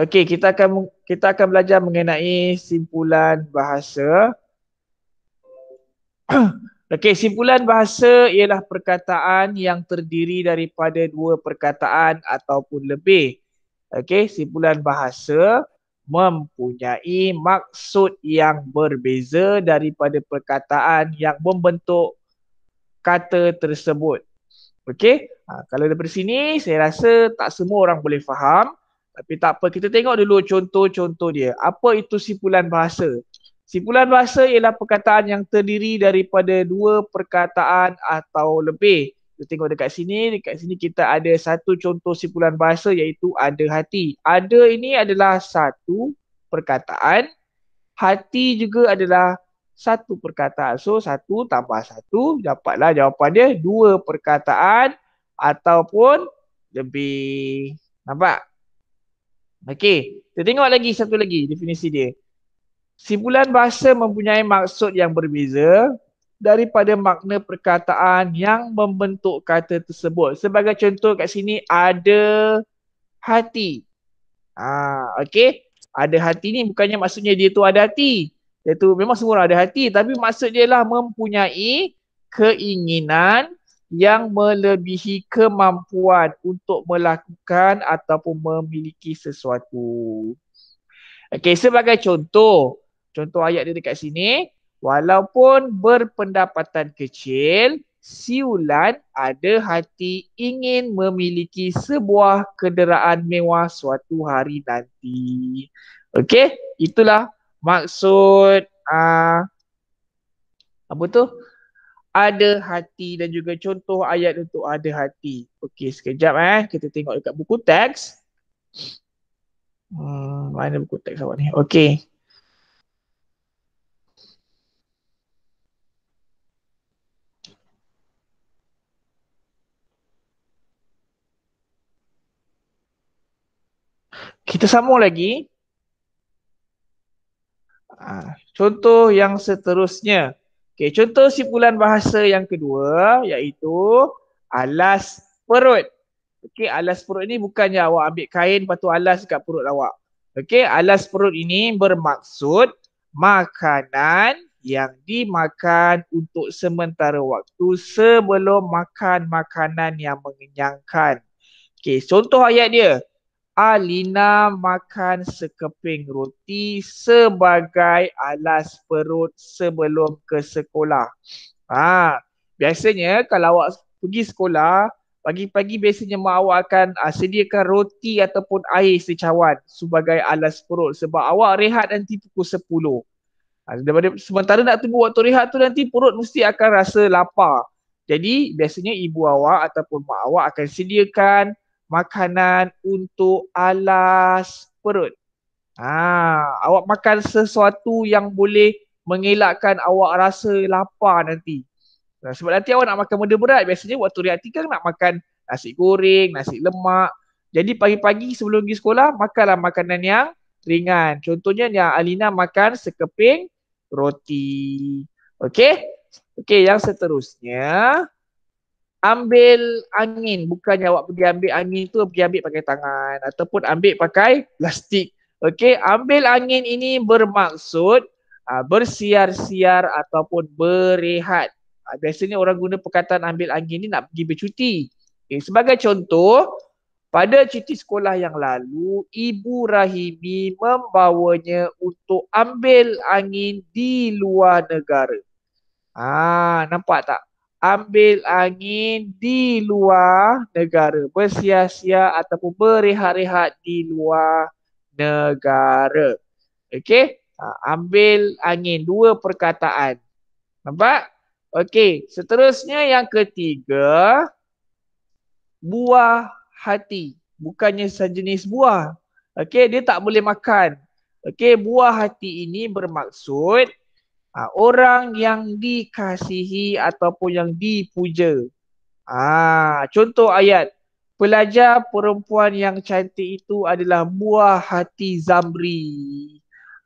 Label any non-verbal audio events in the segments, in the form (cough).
Okey, kita akan kita akan belajar mengenai simpulan bahasa. (clears throat) Okey, simpulan bahasa ialah perkataan yang terdiri daripada dua perkataan ataupun lebih. Okey, simpulan bahasa mempunyai maksud yang berbeza daripada perkataan yang membentuk kata tersebut. Okey, ha, kalau daripada sini saya rasa tak semua orang boleh faham. Tapi tak apa, kita tengok dulu contoh-contoh dia. Apa itu simpulan bahasa? Simpulan bahasa ialah perkataan yang terdiri daripada dua perkataan atau lebih. Kita tengok dekat sini, dekat sini kita ada satu contoh simpulan bahasa iaitu ada hati. Ada ini adalah satu perkataan, hati juga adalah satu perkataan. So satu tambah satu dapatlah jawapan dia dua perkataan ataupun lebih. Nampak? Okey, kita tengok lagi satu lagi definisi dia. Simpulan bahasa mempunyai maksud yang berbeza daripada makna perkataan yang membentuk kata tersebut. Sebagai contoh kat sini ada hati. Ah, okey. Ada hati ni bukannya maksudnya dia tu ada hati. Dia tu memang semua orang ada hati tapi maksud dia lah mempunyai keinginan yang melebihi kemampuan untuk melakukan ataupun memiliki sesuatu. Okey, sebagai contoh, contoh ayat dia dekat sini, walaupun berpendapatan kecil, siulan ada hati ingin memiliki sebuah kenderaan mewah suatu hari nanti. Okey, itulah maksud uh, apa tu? ada hati dan juga contoh ayat untuk ada hati. Okey, sekejap eh. Kita tengok dekat buku teks. Hmm, mana buku teks awak ni? Okey. Kita sambung lagi. Ha, contoh yang seterusnya. Okey, contoh simpulan bahasa yang kedua iaitu alas perut. Okey, alas perut ini bukannya awak ambil kain lepas tu alas dekat perut awak. Okey, alas perut ini bermaksud makanan yang dimakan untuk sementara waktu sebelum makan makanan yang mengenyangkan. Okey, contoh ayat dia. Alina makan sekeping roti sebagai alas perut sebelum ke sekolah. Ha, biasanya kalau awak pergi sekolah, pagi-pagi biasanya mak awak akan uh, sediakan roti ataupun air secawan sebagai alas perut sebab awak rehat nanti pukul 10. Ha, ah, daripada, sementara nak tunggu waktu rehat tu nanti perut mesti akan rasa lapar. Jadi biasanya ibu awak ataupun mak awak akan sediakan makanan untuk alas perut. Ha, awak makan sesuatu yang boleh mengelakkan awak rasa lapar nanti. Nah, sebab nanti awak nak makan benda berat, biasanya waktu reaktif kan nak makan nasi goreng, nasi lemak. Jadi pagi-pagi sebelum pergi sekolah, makanlah makanan yang ringan. Contohnya yang Alina makan sekeping roti. Okey? Okey, yang seterusnya ambil angin bukannya awak pergi ambil angin tu pergi ambil pakai tangan ataupun ambil pakai plastik okey ambil angin ini bermaksud uh, bersiar-siar ataupun berehat uh, biasanya orang guna perkataan ambil angin ni nak pergi bercuti okay. sebagai contoh pada cuti sekolah yang lalu ibu rahimi membawanya untuk ambil angin di luar negara ah nampak tak ambil angin di luar negara. Bersia-sia ataupun berehat-rehat di luar negara. Okey. Ha, ambil angin. Dua perkataan. Nampak? Okey. Seterusnya yang ketiga. Buah hati. Bukannya sejenis buah. Okey. Dia tak boleh makan. Okey. Buah hati ini bermaksud Ha, orang yang dikasihi ataupun yang dipuja. Ha, contoh ayat. Pelajar perempuan yang cantik itu adalah buah hati Zamri.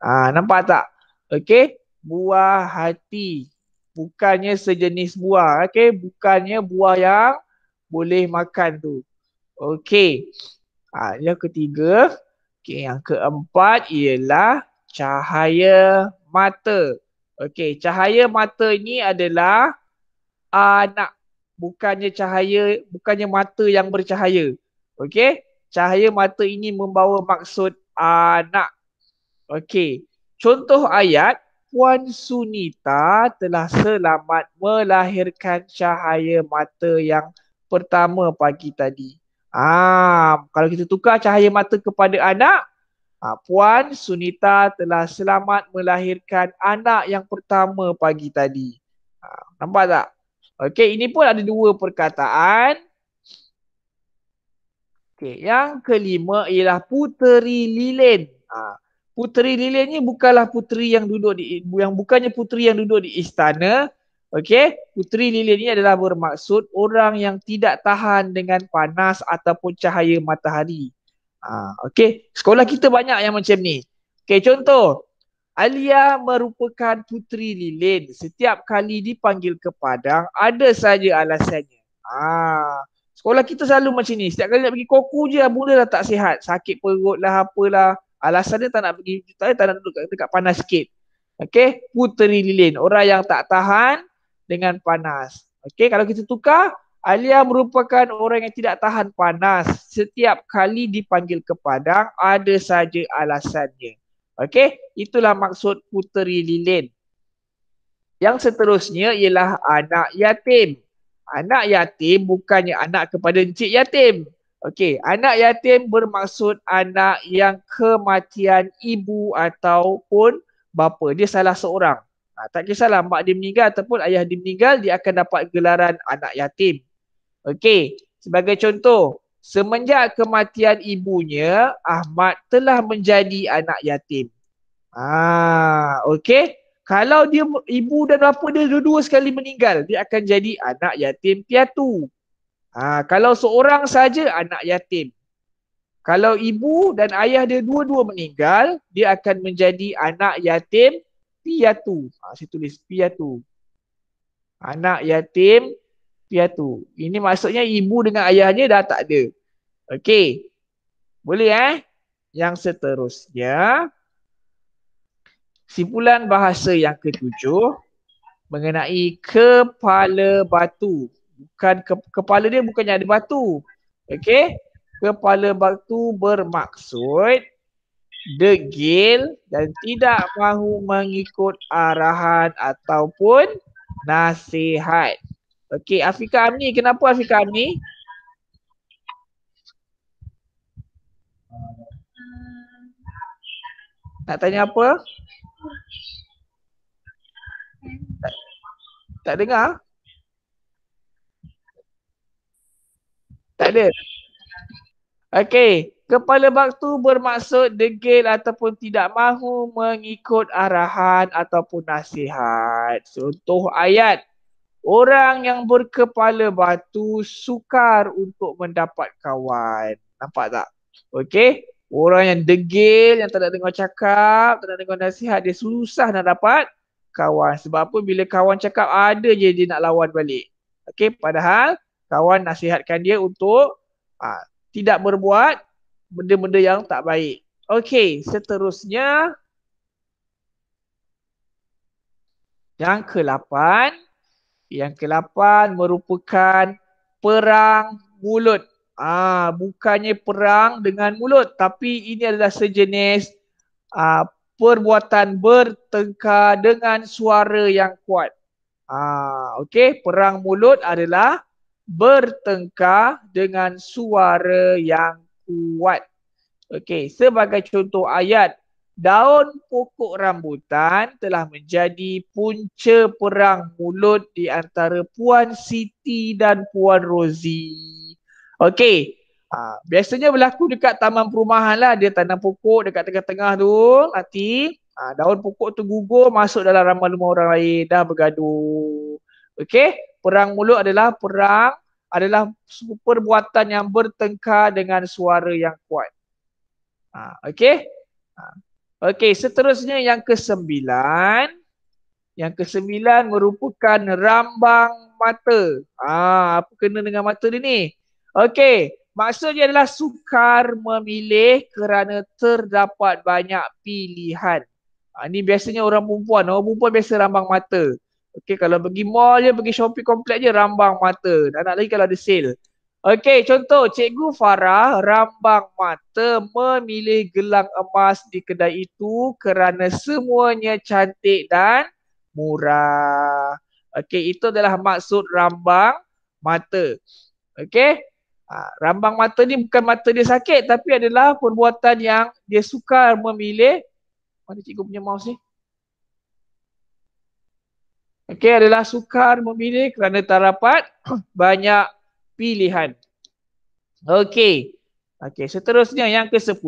Ha, nampak tak? Okey. Buah hati. Bukannya sejenis buah. Okey. Bukannya buah yang boleh makan tu. Okey. Ha, yang ketiga. Okey. Yang keempat ialah cahaya mata. Okey, cahaya mata ini adalah anak. Ah, bukannya cahaya, bukannya mata yang bercahaya. Okey, cahaya mata ini membawa maksud anak. Ah, Okey, contoh ayat. Puan Sunita telah selamat melahirkan cahaya mata yang pertama pagi tadi. Ah, kalau kita tukar cahaya mata kepada anak, Ah, Puan Sunita telah selamat melahirkan anak yang pertama pagi tadi. Ah, nampak tak? Okey, ini pun ada dua perkataan. Okey, yang kelima ialah puteri lilin. Ah, puteri lilin ni bukanlah puteri yang duduk di yang bukannya puteri yang duduk di istana. Okey, puteri lilin ni adalah bermaksud orang yang tidak tahan dengan panas ataupun cahaya matahari. Ha, okay. Sekolah kita banyak yang macam ni. Okay, contoh. Alia merupakan puteri lilin. Setiap kali dipanggil ke Padang, ada saja alasannya. Ha, sekolah kita selalu macam ni. Setiap kali nak pergi koku je, bunda dah tak sihat. Sakit perut lah, apalah. Alasan dia tak nak pergi, tak, tak nak duduk dekat panas sikit. Okay, puteri lilin. Orang yang tak tahan dengan panas. Okay, kalau kita tukar, Alia merupakan orang yang tidak tahan panas. Setiap kali dipanggil ke Padang, ada saja alasannya. Okey, itulah maksud puteri Lilin. Yang seterusnya ialah anak yatim. Anak yatim bukannya anak kepada encik yatim. Okey, anak yatim bermaksud anak yang kematian ibu ataupun bapa. Dia salah seorang. Ha, tak kisahlah mak dia meninggal ataupun ayah dia meninggal, dia akan dapat gelaran anak yatim. Okey, sebagai contoh, semenjak kematian ibunya, Ahmad telah menjadi anak yatim. Ah, okey. Kalau dia ibu dan bapa dia dua-dua sekali meninggal, dia akan jadi anak yatim piatu. Ah, kalau seorang saja anak yatim. Kalau ibu dan ayah dia dua-dua meninggal, dia akan menjadi anak yatim piatu. Ah, saya tulis piatu. Anak yatim piatu. Ini maksudnya ibu dengan ayahnya dah tak ada. Okey. Boleh eh? Yang seterusnya. Simpulan bahasa yang ketujuh mengenai kepala batu. Bukan ke, kepala dia bukannya ada batu. Okey. Kepala batu bermaksud degil dan tidak mahu mengikut arahan ataupun nasihat. Okey, Afika Amni, kenapa Afika Amni? Nak tanya apa? Tak, tak dengar? Tak ada. Okey, kepala baktu bermaksud degil ataupun tidak mahu mengikut arahan ataupun nasihat. Contoh ayat Orang yang berkepala batu sukar untuk mendapat kawan. Nampak tak? Okey. Orang yang degil, yang tak nak dengar cakap, tak nak dengar nasihat, dia susah nak dapat kawan. Sebab apa? Bila kawan cakap, ada je dia nak lawan balik. Okey. Padahal kawan nasihatkan dia untuk ha, tidak berbuat benda-benda yang tak baik. Okey. Seterusnya. Yang ke-8. Yang ke-8 merupakan perang mulut. Ah, bukannya perang dengan mulut tapi ini adalah sejenis ah, perbuatan bertengkar dengan suara yang kuat. Ah, okey, perang mulut adalah bertengkar dengan suara yang kuat. Okey, sebagai contoh ayat daun pokok rambutan telah menjadi punca perang mulut di antara Puan Siti dan Puan Rosie. Okey. Ha, biasanya berlaku dekat taman perumahan lah. Dia tanam pokok dekat tengah-tengah tu. Nanti ha, daun pokok tu gugur masuk dalam ramai rumah orang lain. Dah bergaduh. Okey. Perang mulut adalah perang adalah perbuatan yang bertengkar dengan suara yang kuat. Ha, Okey. Ha. Okey, seterusnya yang kesembilan. Yang kesembilan merupakan rambang mata. Ah, apa kena dengan mata dia ni? Okey, maksudnya adalah sukar memilih kerana terdapat banyak pilihan. Ah, ni biasanya orang perempuan. Orang perempuan biasa rambang mata. Okey, kalau pergi mall je, pergi shopping komplek je, rambang mata. Dan nak lagi kalau ada sale. Okey, contoh Cikgu Farah rambang mata memilih gelang emas di kedai itu kerana semuanya cantik dan murah. Okey, itu adalah maksud rambang mata. Okey, ha, rambang mata ni bukan mata dia sakit tapi adalah perbuatan yang dia sukar memilih. Mana cikgu punya mouse ni? Okey, adalah sukar memilih kerana tak dapat banyak pilihan. Okey. Okey, seterusnya yang ke-10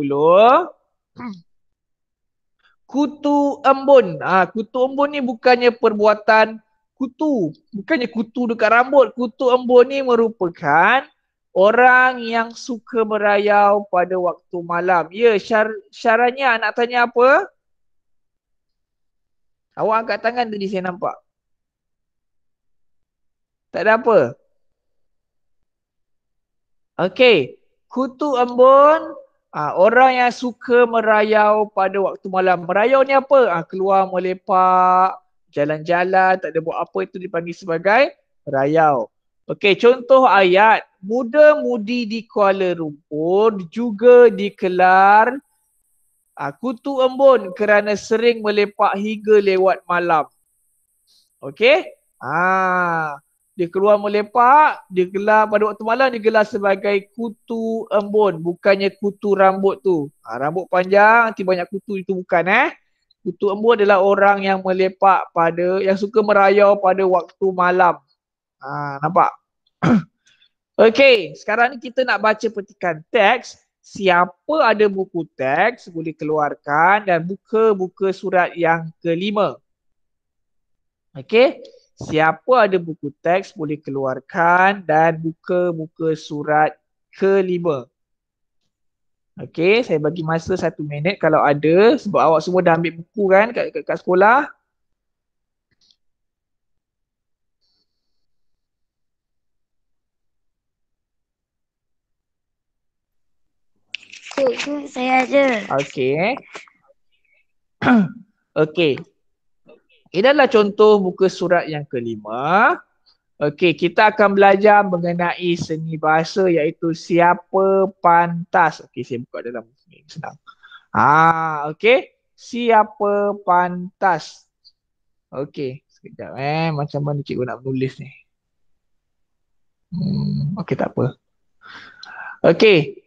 kutu embun. Ah, ha, kutu embun ni bukannya perbuatan kutu, bukannya kutu dekat rambut. Kutu embun ni merupakan orang yang suka merayau pada waktu malam. Ya, syar syaranya nak tanya apa? Awak angkat tangan tadi saya nampak. Tak ada apa. Okey, kutu embun Ah, orang yang suka merayau pada waktu malam. Merayau ni apa? Ah, keluar melepak, jalan-jalan, tak ada buat apa itu dipanggil sebagai merayau. Okey, contoh ayat. Muda-mudi di Kuala Lumpur juga dikelar ah, kutu embun kerana sering melepak hingga lewat malam. Okey? Ah, dia keluar melepak, dia gelar pada waktu malam dia gelar sebagai kutu embun, bukannya kutu rambut tu. Ha, rambut panjang, tiba banyak kutu itu bukan eh. Kutu embun adalah orang yang melepak pada, yang suka merayau pada waktu malam. Ha, nampak? (clears throat) okay. sekarang ni kita nak baca petikan teks. Siapa ada buku teks boleh keluarkan dan buka-buka surat yang kelima. Okay. Siapa ada buku teks boleh keluarkan dan buka muka surat kelima. Okey, saya bagi masa satu minit kalau ada sebab awak semua dah ambil buku kan kat, kat, kat sekolah. Cikgu, saya ada. Okey. (clears throat) Okey, Inilah contoh muka surat yang kelima. Okey, kita akan belajar mengenai seni bahasa iaitu siapa pantas. Okey, saya buka dalam sini. Senang. Ah, okey. Siapa pantas. Okey, sekejap eh. Macam mana cikgu nak menulis ni? Hmm, okey, tak apa. Okey,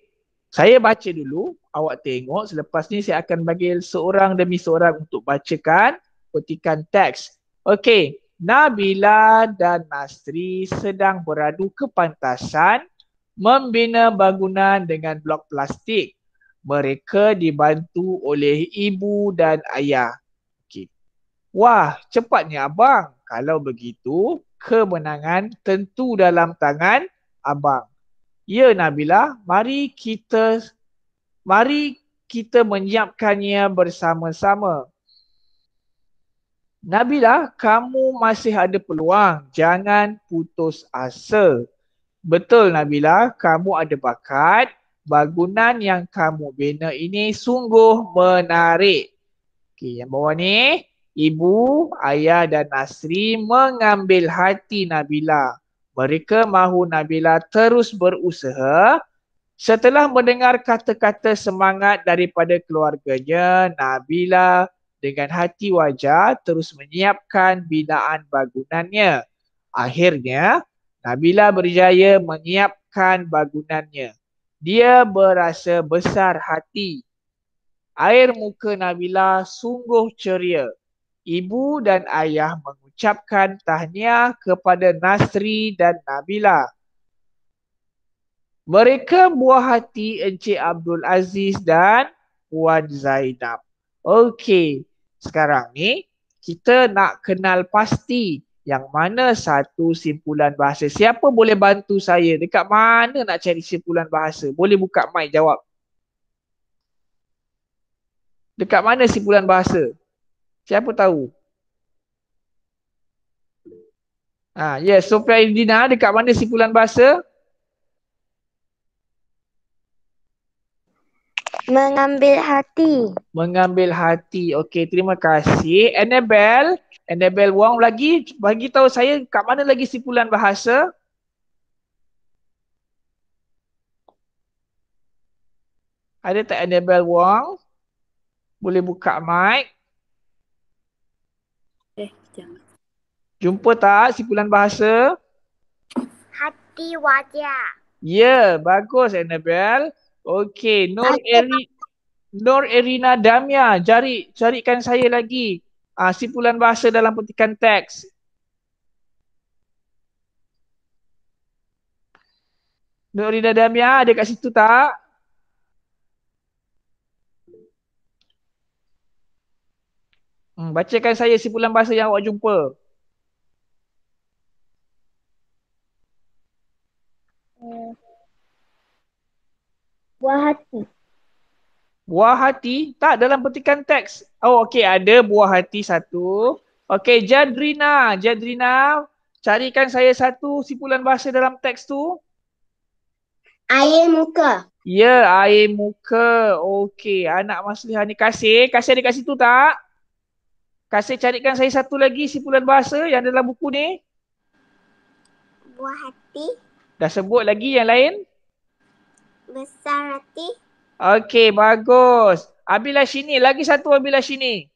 saya baca dulu. Awak tengok. Selepas ni saya akan bagi seorang demi seorang untuk bacakan petikan teks. Okey, Nabila dan Nasri sedang beradu kepantasan membina bangunan dengan blok plastik. Mereka dibantu oleh ibu dan ayah. Okay. Wah, cepatnya abang. Kalau begitu, kemenangan tentu dalam tangan abang. Ya Nabila, mari kita mari kita menyiapkannya bersama-sama. Nabilah, kamu masih ada peluang. Jangan putus asa. Betul Nabilah, kamu ada bakat. Bangunan yang kamu bina ini sungguh menarik. Okey, yang bawah ni, ibu, ayah dan Nasri mengambil hati Nabila. Mereka mahu Nabila terus berusaha. Setelah mendengar kata-kata semangat daripada keluarganya, Nabila dengan hati wajah terus menyiapkan binaan bangunannya. Akhirnya, Nabila berjaya menyiapkan bangunannya. Dia berasa besar hati. Air muka Nabila sungguh ceria. Ibu dan ayah mengucapkan tahniah kepada Nasri dan Nabila. Mereka buah hati Encik Abdul Aziz dan Puan Zainab. Okey, sekarang ni kita nak kenal pasti yang mana satu simpulan bahasa. Siapa boleh bantu saya dekat mana nak cari simpulan bahasa? Boleh buka mic jawab. Dekat mana simpulan bahasa? Siapa tahu? Ah, yes, Sofia indina dekat mana simpulan bahasa? Mengambil hati. Mengambil hati. Okey, terima kasih. Enabel, Enabel Wong lagi bagi tahu saya kat mana lagi simpulan bahasa? Ada tak Enabel Wong? Boleh buka mic. Eh, jangan. Jumpa tak simpulan bahasa? Hati wajah. Ya, yeah, bagus Enabel. Okey, Nur Eri Nur Erina Damia, cari carikan saya lagi uh, simpulan bahasa dalam petikan teks. Nur Erina Damia ada kat situ tak? Hmm, bacakan saya simpulan bahasa yang awak jumpa. buah hati tak dalam petikan teks oh okey ada buah hati satu okey jadrina jadrina carikan saya satu simpulan bahasa dalam teks tu air muka ya air muka okey anak maslihah ni kasih kasih ada kat situ tak kasih carikan saya satu lagi simpulan bahasa yang dalam buku ni buah hati dah sebut lagi yang lain besar hati Okey, bagus. Abila sini, lagi satu Abila sini.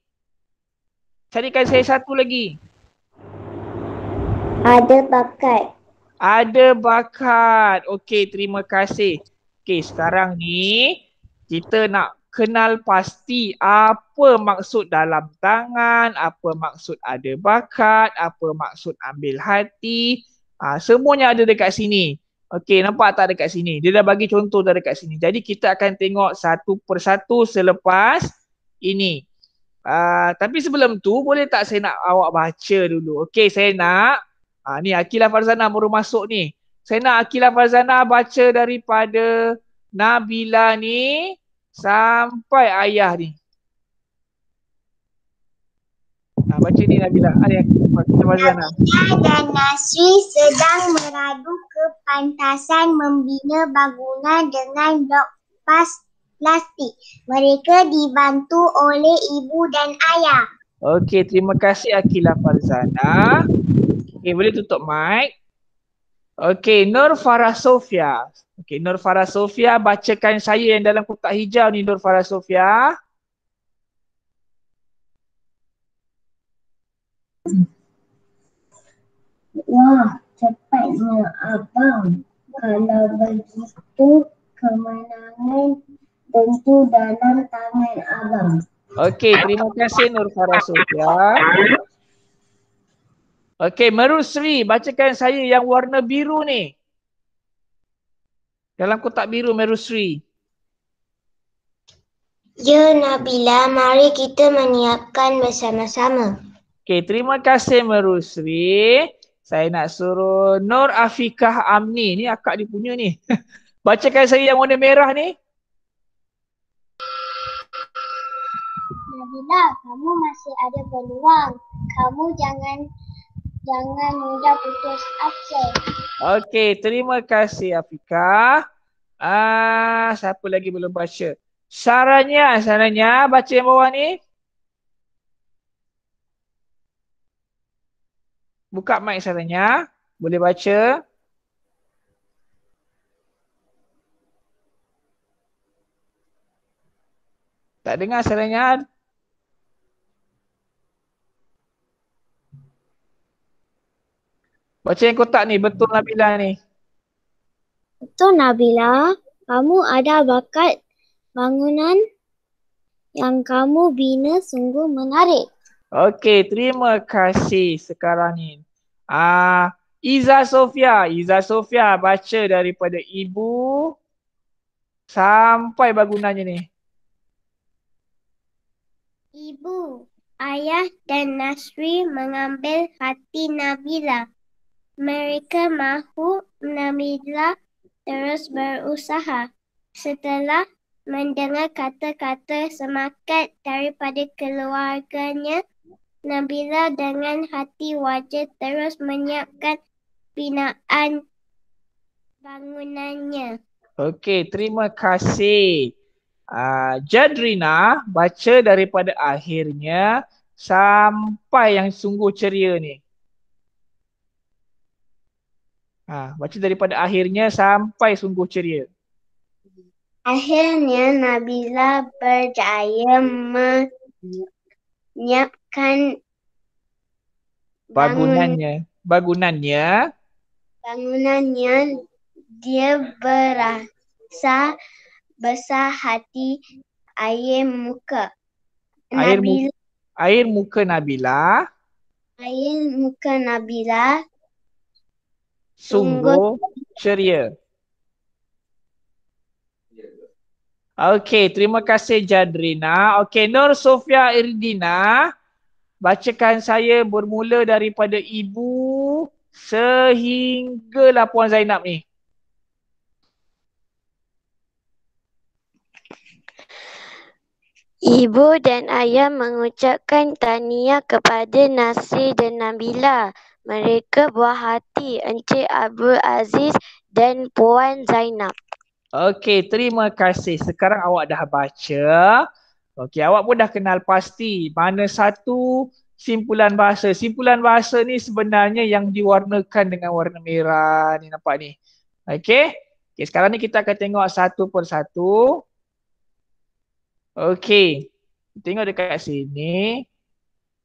Carikan saya satu lagi. Ada bakat. Ada bakat. Okey, terima kasih. Okey, sekarang ni kita nak kenal pasti apa maksud dalam tangan, apa maksud ada bakat, apa maksud ambil hati. Ha, semuanya ada dekat sini. Okey, nampak tak dekat sini? Dia dah bagi contoh dah dekat sini. Jadi kita akan tengok satu persatu selepas ini. Uh, tapi sebelum tu boleh tak saya nak awak baca dulu? Okey, saya nak uh, ni Akilah Farzana baru masuk ni. Saya nak Akilah Farzana baca daripada Nabila ni sampai ayah ni. Ha, baca ni Nabila. Ada ah, yang kita baca Nabila dan Nasri sedang meradu kepantasan membina bangunan dengan blok pas plastik. Mereka dibantu oleh ibu dan ayah. Okey, terima kasih Akila Farzana. Okey, boleh tutup mic. Okey, Nur Farah Sofia. Okey, Nur Farah Sofia bacakan saya yang dalam kotak hijau ni Nur Farah Sofia. Wah, cepatnya abang. Kalau begitu, kemenangan tentu dalam tangan abang. Okey, terima kasih Nur Farah Sofia. Okey, Merusri, bacakan saya yang warna biru ni. Dalam kotak biru Merusri. Ya Nabila, mari kita menyiapkan bersama-sama. Okay, terima kasih Merusri. Saya nak suruh Nur Afiqah Amni ni akak dia punya ni. (laughs) Bacakan saya yang warna merah ni. Nabila, kamu masih ada peluang. Kamu jangan jangan mudah putus asa. Okey, terima kasih Afiqah. Ah, siapa lagi belum baca? Sarannya, sarannya baca yang bawah ni. Buka mic saya tanya. Boleh baca. Tak dengar saya tanya. Baca yang kotak ni. Betul Nabila ni. Betul Nabila. Kamu ada bakat bangunan yang kamu bina sungguh menarik. Okey, terima kasih sekarang ni. Ah, uh, Iza Sofia, Iza Sofia baca daripada ibu sampai bangunannya ni. Ibu, ayah dan Nasri mengambil hati Nabila. Mereka mahu Nabila terus berusaha. Setelah mendengar kata-kata semakat daripada keluarganya, Nabila dengan hati wajah terus menyiapkan binaan bangunannya. Okey, terima kasih. Uh, Jadrina baca daripada akhirnya sampai yang sungguh ceria ni. Ha, baca daripada akhirnya sampai sungguh ceria. Akhirnya Nabila berjaya menyiapkan akan bangunannya bangunannya bangunannya dia berasa besar hati air muka air muka air muka Nabila air muka Nabila sungguh ceria Okey, terima kasih Jadrina. Okey, Nur Sofia Irdina. Uh, bacakan saya bermula daripada ibu sehinggalah Puan Zainab ni. Ibu dan ayah mengucapkan tahniah kepada Nasir dan Nabila. Mereka buah hati Encik Abdul Aziz dan Puan Zainab. Okey, terima kasih. Sekarang awak dah baca. Okey, awak pun dah kenal pasti mana satu simpulan bahasa. Simpulan bahasa ni sebenarnya yang diwarnakan dengan warna merah ni nampak ni. Okey. Okey, sekarang ni kita akan tengok satu per satu. Okey. Tengok dekat sini.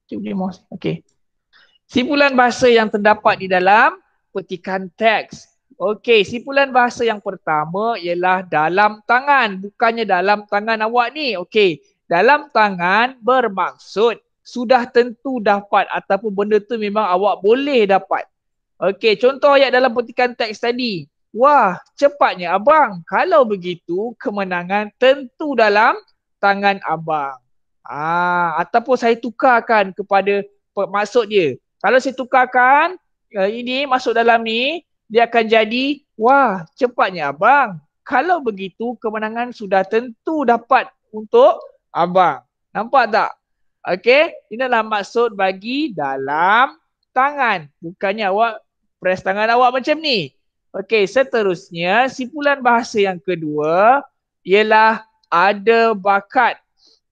Cuba dia mouse. Okey. Simpulan bahasa yang terdapat di dalam petikan teks. Okey, simpulan bahasa yang pertama ialah dalam tangan, bukannya dalam tangan awak ni. Okey dalam tangan bermaksud sudah tentu dapat ataupun benda tu memang awak boleh dapat. Okey, contoh ayat dalam petikan teks tadi. Wah, cepatnya abang. Kalau begitu, kemenangan tentu dalam tangan abang. Ah, ataupun saya tukarkan kepada maksud dia. Kalau saya tukarkan eh, ini masuk dalam ni, dia akan jadi wah, cepatnya abang. Kalau begitu, kemenangan sudah tentu dapat untuk abang. Nampak tak? Okey, inilah maksud bagi dalam tangan. Bukannya awak press tangan awak macam ni. Okey, seterusnya simpulan bahasa yang kedua ialah ada bakat.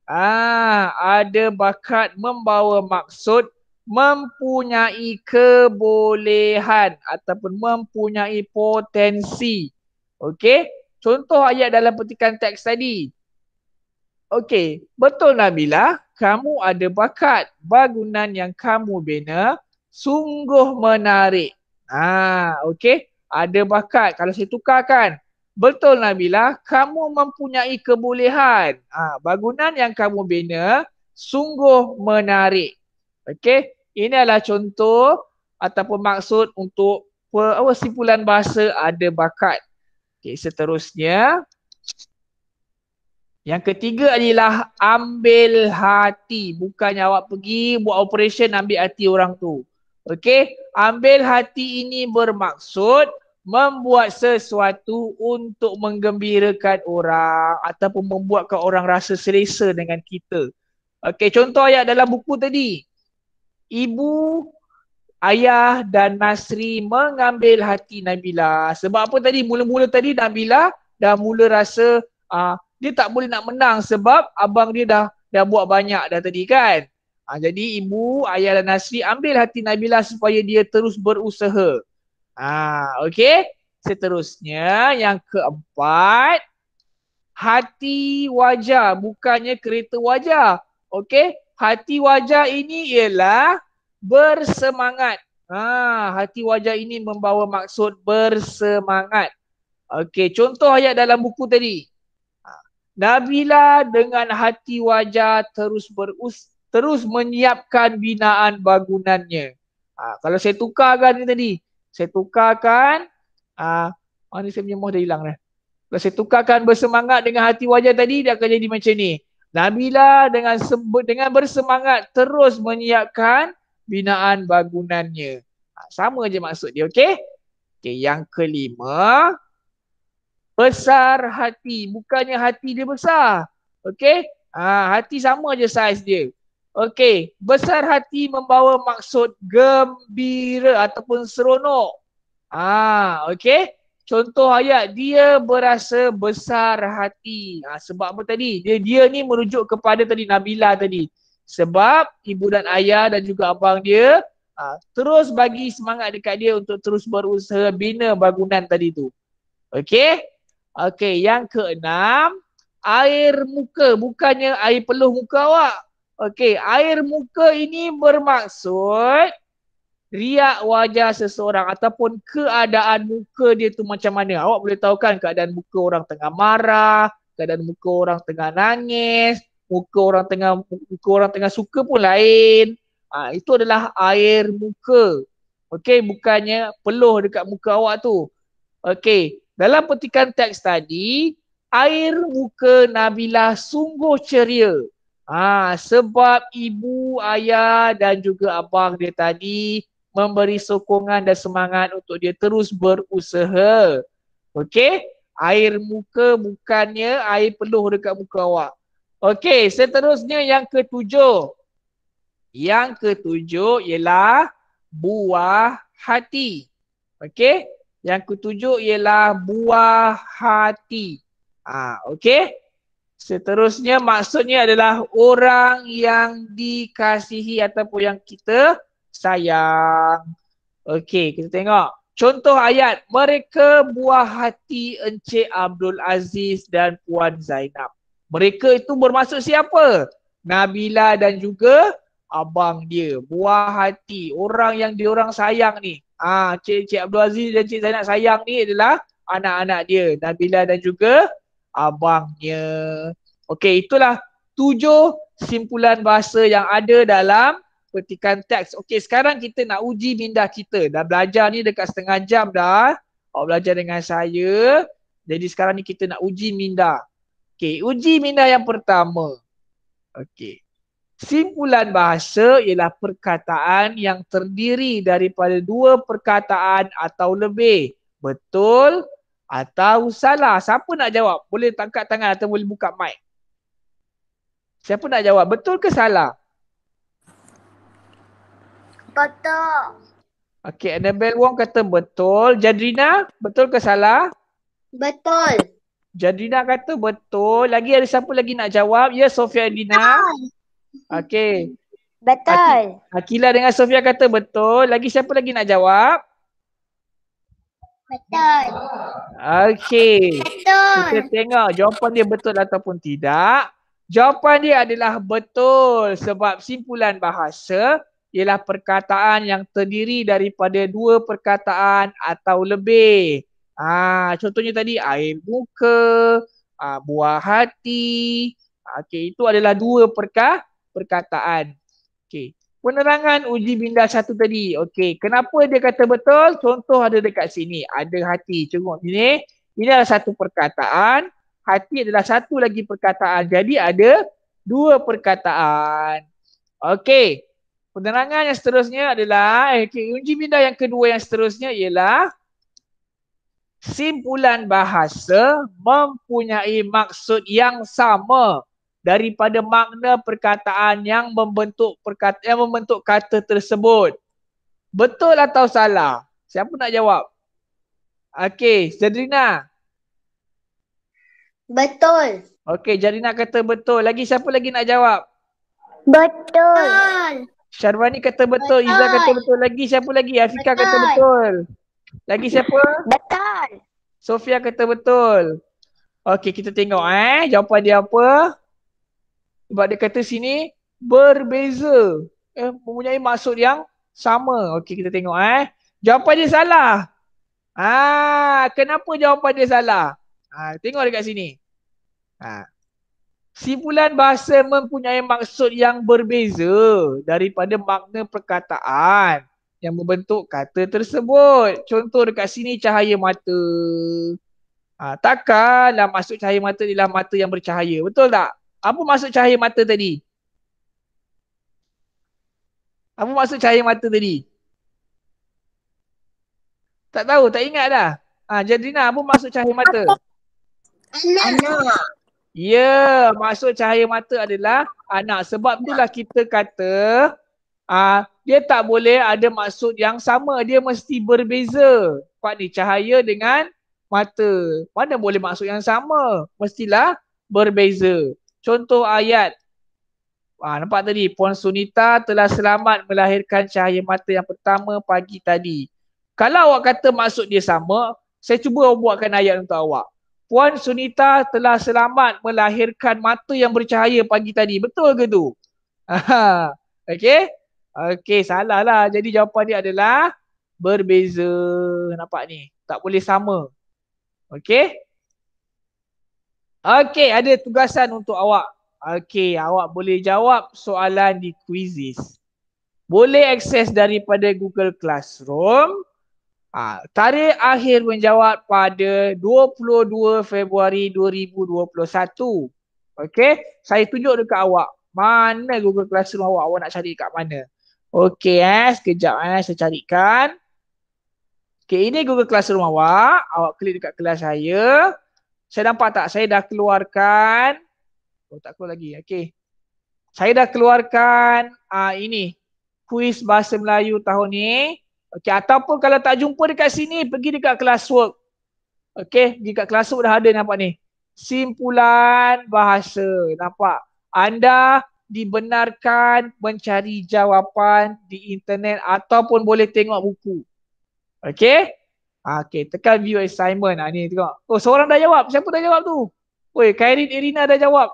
Ah, ada bakat membawa maksud mempunyai kebolehan ataupun mempunyai potensi. Okey, contoh ayat dalam petikan teks tadi. Okey, betul Nabila, kamu ada bakat bangunan yang kamu bina sungguh menarik. Ah, okey, ada bakat kalau saya tukarkan. Betul Nabila, kamu mempunyai kebolehan. Ah, bangunan yang kamu bina sungguh menarik. Okey, ini adalah contoh ataupun maksud untuk apa simpulan bahasa ada bakat. Okey, seterusnya yang ketiga adalah ambil hati. Bukannya awak pergi buat operation ambil hati orang tu. Okey? Ambil hati ini bermaksud membuat sesuatu untuk menggembirakan orang ataupun membuatkan orang rasa selesa dengan kita. Okey, contoh ayat dalam buku tadi. Ibu, ayah dan Nasri mengambil hati nabilah Sebab apa tadi? Mula-mula tadi nabilah dah mula rasa uh, dia tak boleh nak menang sebab abang dia dah dah buat banyak dah tadi kan. Ha, jadi ibu, ayah dan Nasri ambil hati Nabilah supaya dia terus berusaha. Ha, okay. Seterusnya yang keempat. Hati wajah bukannya kereta wajah. Okay. Hati wajah ini ialah bersemangat. Ha, hati wajah ini membawa maksud bersemangat. Okey, contoh ayat dalam buku tadi. Nabila dengan hati wajah terus berus terus menyiapkan binaan bangunannya. Ha, kalau saya tukarkan ni tadi, saya tukarkan ah ha, mana oh, saya punya dah hilang dah. Kalau saya tukarkan bersemangat dengan hati wajah tadi dia akan jadi macam ni. Nabila dengan dengan bersemangat terus menyiapkan binaan bangunannya. Ha, sama je maksud dia, okey? Okey, yang kelima, besar hati bukannya hati dia besar okey ha hati sama je saiz dia okey besar hati membawa maksud gembira ataupun seronok ha okey contoh ayat dia berasa besar hati ha, sebab apa tadi dia dia ni merujuk kepada tadi nabila tadi sebab ibu dan ayah dan juga abang dia ha, terus bagi semangat dekat dia untuk terus berusaha bina bangunan tadi tu okey Okey, yang keenam, air muka. Bukannya air peluh muka awak. Okey, air muka ini bermaksud riak wajah seseorang ataupun keadaan muka dia tu macam mana. Awak boleh tahu kan keadaan muka orang tengah marah, keadaan muka orang tengah nangis, muka orang tengah muka orang tengah suka pun lain. Ha, itu adalah air muka. Okey, bukannya peluh dekat muka awak tu. Okey, dalam petikan teks tadi, air muka Nabilah sungguh ceria. Ha, sebab ibu, ayah dan juga abang dia tadi memberi sokongan dan semangat untuk dia terus berusaha. Okey? Air muka bukannya air peluh dekat muka awak. Okey, seterusnya yang ketujuh. Yang ketujuh ialah buah hati. Okey? Yang ketujuh ialah buah hati. Ah, okey. Seterusnya maksudnya adalah orang yang dikasihi ataupun yang kita sayang. Okey, kita tengok. Contoh ayat, mereka buah hati Encik Abdul Aziz dan Puan Zainab. Mereka itu bermaksud siapa? Nabila dan juga abang dia, buah hati, orang yang dia orang sayang ni. Ah, ha, Cik Cik Abdul Aziz dan Cik Zainal sayang ni adalah anak-anak dia, Nabila dan juga abangnya. Okey, itulah tujuh simpulan bahasa yang ada dalam petikan teks. Okey, sekarang kita nak uji minda kita. Dah belajar ni dekat setengah jam dah. Awak belajar dengan saya. Jadi sekarang ni kita nak uji minda. Okey, uji minda yang pertama. Okey. Simpulan bahasa ialah perkataan yang terdiri daripada dua perkataan atau lebih. Betul atau salah. Siapa nak jawab? Boleh tangkap tangan atau boleh buka mic. Siapa nak jawab? Betul ke salah? Betul. Okey, Annabel Wong kata betul. Jadrina, betul ke salah? Betul. Jadrina kata betul. Lagi ada siapa lagi nak jawab? Ya, Sofia Adina. Betul. Ah. Okay. Betul. Akila dengan Sofia kata betul. Lagi siapa lagi nak jawab? Betul. Okay. Betul. Kita tengok jawapan dia betul ataupun tidak. Jawapan dia adalah betul sebab simpulan bahasa ialah perkataan yang terdiri daripada dua perkataan atau lebih. Ah, contohnya tadi air muka, ah, buah hati. Okay, itu adalah dua perkataan perkataan. Okey. Penerangan uji binda satu tadi. Okey. Kenapa dia kata betul? Contoh ada dekat sini. Ada hati cengok sini. Ini adalah satu perkataan. Hati adalah satu lagi perkataan. Jadi ada dua perkataan. Okey. Penerangan yang seterusnya adalah eh, okay, uji minda yang kedua yang seterusnya ialah simpulan bahasa mempunyai maksud yang sama daripada makna perkataan yang membentuk perkata yang membentuk kata tersebut. Betul atau salah? Siapa nak jawab? Okey, Jadrina. Betul. Okey, Jadrina kata betul. Lagi siapa lagi nak jawab? Betul. Sharwani kata betul. betul. Izzah kata betul. Lagi siapa lagi? Afika betul. kata betul. Lagi siapa? Betul. Sofia kata betul. Okey, kita tengok eh. Jawapan dia apa? sebab dia kata sini berbeza eh, mempunyai maksud yang sama okey kita tengok eh jawapan dia salah ah kenapa jawapan dia salah ah tengok dekat sini ah simpulan bahasa mempunyai maksud yang berbeza daripada makna perkataan yang membentuk kata tersebut contoh dekat sini cahaya mata ah takkanlah maksud cahaya mata ialah mata yang bercahaya betul tak apa maksud cahaya mata tadi? Apa maksud cahaya mata tadi? Tak tahu, tak ingat dah. Ha, Jadina, apa maksud cahaya mata? Anak. Ya, yeah, maksud cahaya mata adalah anak. Sebab itulah kita kata ah uh, dia tak boleh ada maksud yang sama. Dia mesti berbeza. Kuat ni, cahaya dengan mata. Mana boleh maksud yang sama? Mestilah berbeza. Contoh ayat. Ah, nampak tadi Puan Sunita telah selamat melahirkan cahaya mata yang pertama pagi tadi. Kalau awak kata maksud dia sama, saya cuba buatkan ayat untuk awak. Puan Sunita telah selamat melahirkan mata yang bercahaya pagi tadi. Betul ke tu? Okay, okay, salah lah. Jadi jawapan dia adalah berbeza. Nampak ni? Tak boleh sama. Okay. Okey, ada tugasan untuk awak. Okey, awak boleh jawab soalan di quizzes. Boleh akses daripada Google Classroom. Ha, tarikh akhir menjawab pada 22 Februari 2021. Okey, saya tunjuk dekat awak. Mana Google Classroom awak? Awak nak cari dekat mana? Okey, eh, sekejap eh, saya carikan. Okey, ini Google Classroom awak. Awak klik dekat kelas saya. Saya nampak tak? Saya dah keluarkan. Oh tak keluar lagi. Okey. Saya dah keluarkan uh, ini. Kuis Bahasa Melayu tahun ni. Okey. Ataupun kalau tak jumpa dekat sini, pergi dekat work. Okey. Pergi dekat work dah ada nampak ni. Simpulan bahasa. Nampak? Anda dibenarkan mencari jawapan di internet ataupun boleh tengok buku. Okey? Okay, tekan view assignment. Ha, ni tengok. Oh, seorang dah jawab. Siapa dah jawab tu? Oi, Kairin Irina dah jawab.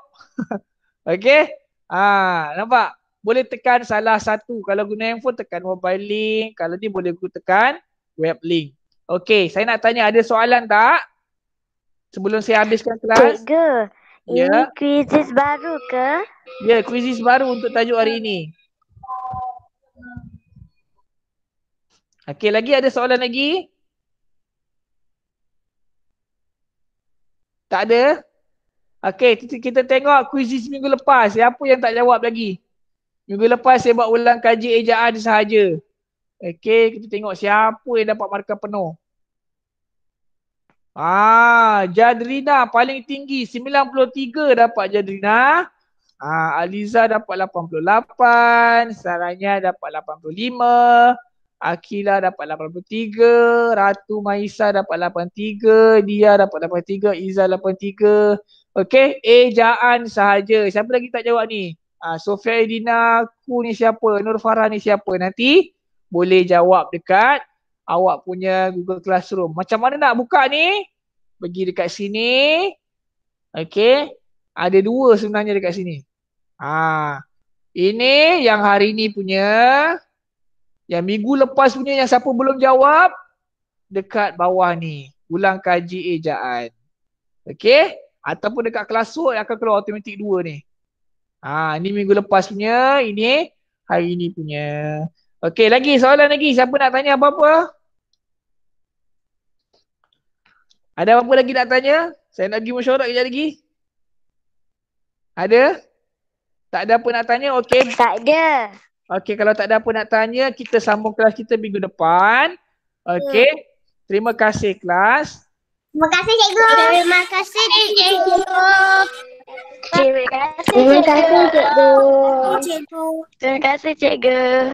(laughs) okay. Ah, nampak? Boleh tekan salah satu. Kalau guna handphone, tekan mobile link. Kalau ni boleh aku tekan web link. Okay, saya nak tanya ada soalan tak? Sebelum saya habiskan kelas. Cikgu, ini ya? quizzes baru ke? Ya, quizzes baru untuk tajuk hari ini. Okay, lagi ada soalan lagi? Tak ada? Okey, kita tengok kuisis minggu lepas. Siapa yang tak jawab lagi? Minggu lepas saya buat ulang kaji ejaan sahaja. Okey, kita tengok siapa yang dapat markah penuh. Ah, Jadrina paling tinggi 93 dapat Jadrina. Ah, Aliza dapat 88, Saranya dapat 85. Akila dapat 83, Ratu Maisa dapat 83, Dia dapat 83, Izzah 83. Okey, Ejaan sahaja. Siapa lagi tak jawab ni? Ah, Sofia Edina, Ku ni siapa? Nur Farah ni siapa? Nanti boleh jawab dekat awak punya Google Classroom. Macam mana nak buka ni? Pergi dekat sini. Okey. Ada dua sebenarnya dekat sini. Ah, ha. Ini yang hari ni punya yang minggu lepas punya yang siapa belum jawab dekat bawah ni. Ulang kaji ejaan. Okey? Ataupun dekat kelas work akan keluar automatik dua ni. Ha, ini minggu lepas punya. Ini hari ini punya. Okey, lagi soalan lagi. Siapa nak tanya apa-apa? Ada apa-apa lagi nak tanya? Saya nak pergi mesyuarat kejap lagi. Ada? Tak ada apa nak tanya? Okey. Tak ada. Okey kalau tak ada apa nak tanya kita sambung kelas kita minggu depan. Okey. Hmm. Terima kasih kelas. Terima kasih cikgu. Terima kasih cikgu. Terima kasih cikgu. Terima kasih cikgu. Terima kasih cikgu.